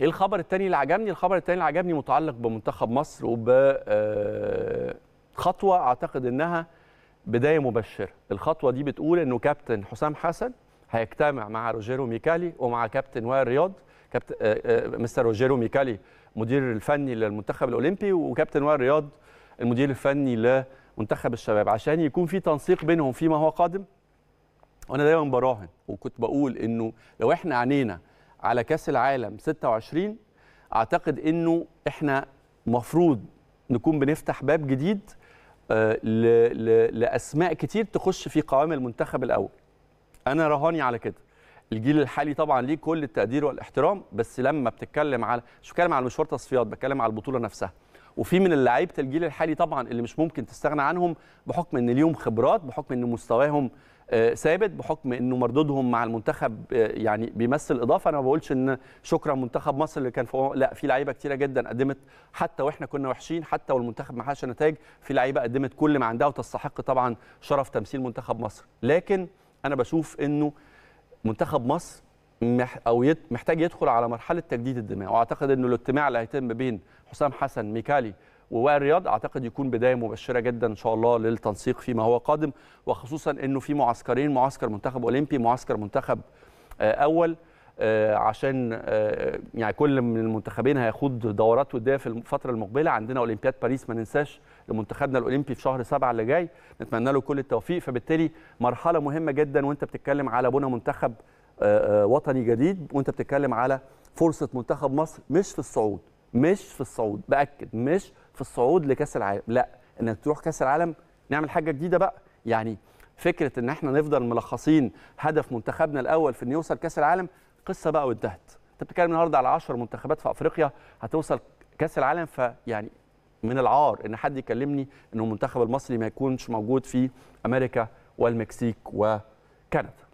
ايه الخبر الثاني اللي عجبني الخبر الثاني اللي عجبني متعلق بمنتخب مصر وب آه، خطوه اعتقد انها بدايه مبشره الخطوه دي بتقول انه كابتن حسام حسن هيجتمع مع روجيرو ميكالي ومع كابتن وائل رياض كابتن آه، آه، مستر روجيرو ميكالي مدير الفني للمنتخب الاولمبي وكابتن وائل رياض المدير الفني لمنتخب الشباب عشان يكون في تنسيق بينهم فيما هو قادم وانا دايما براهن وكنت بقول انه لو احنا عنينا على كاس العالم 26 اعتقد انه احنا مفروض نكون بنفتح باب جديد آه، لاسماء كتير تخش في قوام المنتخب الاول انا رهاني على كده الجيل الحالي طبعا ليه كل التقدير والاحترام بس لما بتتكلم على مش بتكلم على مشوار تصفيات بتكلم على البطوله نفسها وفي من لعيبه الجيل الحالي طبعا اللي مش ممكن تستغنى عنهم بحكم ان ليهم خبرات بحكم ان مستواهم آه، ثابت بحكم انه مردودهم مع المنتخب آه، يعني بيمثل اضافه انا ما بقولش ان شكرا منتخب مصر اللي كان فوق لا في لعيبه كتيره جدا قدمت حتى واحنا كنا وحشين حتى والمنتخب ما حققش نتائج في لعيبه قدمت كل ما عندها وتستحق طبعا شرف تمثيل منتخب مصر لكن انا بشوف انه منتخب مصر مح او محتاج يدخل على مرحله تجديد الدماء واعتقد انه الاجتماع اللي هيتم بين حسام حسن ميكالي ووائل الرياض اعتقد يكون بدايه مبشره جدا ان شاء الله للتنسيق فيما هو قادم وخصوصا انه في معسكرين معسكر منتخب اولمبي معسكر منتخب آه، اول آه، عشان آه، يعني كل من المنتخبين هيخوض دورات وديه في الفتره المقبله عندنا اولمبياد باريس ما ننساش لمنتخبنا الاولمبي في شهر سبعة اللي جاي نتمنى له كل التوفيق فبالتالي مرحله مهمه جدا وانت بتتكلم على بنى منتخب وطني جديد وانت بتتكلم على فرصه منتخب مصر مش في الصعود مش في الصعود باكد مش في الصعود لكاس العالم لا انك تروح كاس العالم نعمل حاجه جديده بقى يعني فكره ان احنا نفضل ملخصين هدف منتخبنا الاول في انه يوصل كاس العالم قصه بقى وانتهت انت بتتكلم النهارده على 10 منتخبات في افريقيا هتوصل كاس العالم فيعني من العار ان حد يكلمني انه المنتخب المصري ما يكونش موجود في امريكا والمكسيك وكندا